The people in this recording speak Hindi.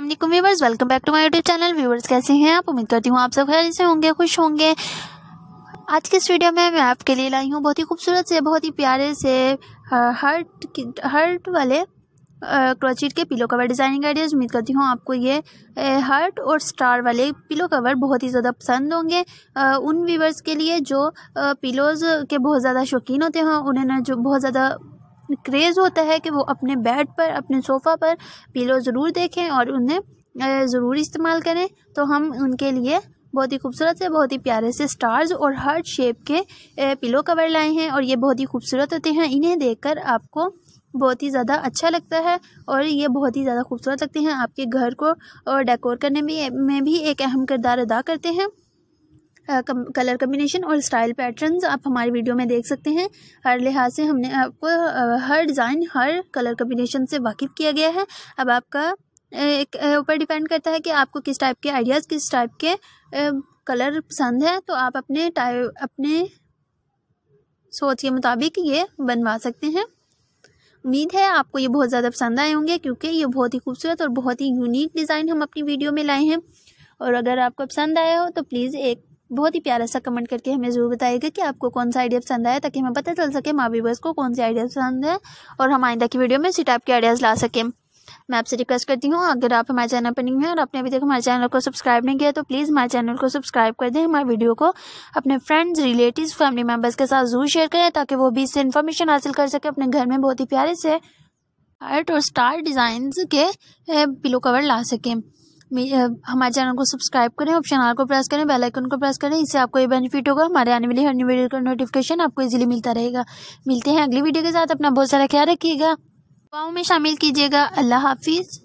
viewers welcome back to my YouTube channel viewers कैसे हैं आप उम्मीद करती हूँ आप सब खैर से होंगे खुश होंगे आज के इस वीडियो में मैं आपके लिए लाई हूँ बहुत ही खूबसूरत से बहुत ही प्यारे से हर्ट हर्ट वाले क्रोचिट के पिलो कवर डिज़ाइनिंग आइडियाज़ उम्मीद करती हूँ आपको ये हार्ट और स्टार वाले पिलो कवर बहुत ही ज़्यादा पसंद होंगे उन व्यूवर्स के लिए जो पिलोज़ के बहुत ज़्यादा शौकीन होते हैं उन्हें ना जो बहुत ज़्यादा क्रेज़ होता है कि वो अपने बेड पर अपने सोफ़ा पर पिलो ज़रूर देखें और उन्हें ज़रूर इस्तेमाल करें तो हम उनके लिए बहुत ही खूबसूरत से बहुत ही प्यारे से स्टार्स और हर्ट शेप के पिलो कवर लाए हैं और ये बहुत ही खूबसूरत होते हैं इन्हें देखकर आपको बहुत ही ज़्यादा अच्छा लगता है और ये बहुत ही ज़्यादा खूबसूरत लगते हैं आपके घर को और डेकोर करने में में भी एक अहम किरदार अदा करते हैं कलर कम्बिनेशन और स्टाइल पैटर्न्स आप हमारे वीडियो में देख सकते हैं हर लिहाज से हमने आपको हर डिज़ाइन हर कलर कम्बिनेशन से वाकिफ़ किया गया है अब आपका एक ऊपर डिपेंड करता है कि आपको किस टाइप के आइडियाज़ किस टाइप के कलर पसंद है तो आप अपने टाइप अपने सोच के मुताबिक ये बनवा सकते हैं उम्मीद है आपको ये बहुत ज़्यादा पसंद आए होंगे क्योंकि ये बहुत ही खूबसूरत और बहुत ही यूनिक डिज़ाइन हम अपनी वीडियो में लाए हैं और अगर आपको पसंद आया हो तो प्लीज़ एक बहुत ही प्यारा सा कमेंट करके हमें ज़रूर बताएगा कि आपको कौन सा आइडिया पसंद आया ताकि हमें पता चल सके माँ बस को कौन से आइडिया पसंद है और हम आइंदा की वीडियो में इसी टाइप के आइडियाज़ ला सकें मैं आपसे रिक्वेस्ट करती हूँ अगर आप हमारे चैनल पर नहीं हैं और आपने अभी तक हमारे चैनल को सब्सक्राइब नहीं किया तो प्लीज़ हमारे चैनल को सब्सक्राइब कर दें हमारे वीडियो को अपने फ्रेंड्स रिलेटिव फैमिली मेम्बर्स के साथ जरूर शेयर करें ताकि वो भी इससे इन्फॉर्मेशन हासिल कर सके अपने घर में बहुत ही प्यारे से आर्ट और स्टार डिजाइन के पिलो कवर ला सकें हमारे चैनल को सब्सक्राइब करें और चैनल को प्रेस करें बेल आइकन को प्रेस करें इससे आपको ये बेनिफिट होगा हमारे आने वाली हर न्यू वीडियो का नोटिफिकेशन आपको इजीली मिलता रहेगा मिलते हैं अगली वीडियो के साथ अपना बहुत सारा ख्याल रखिएगा दुआओं में शामिल कीजिएगा अल्लाह हाफिज़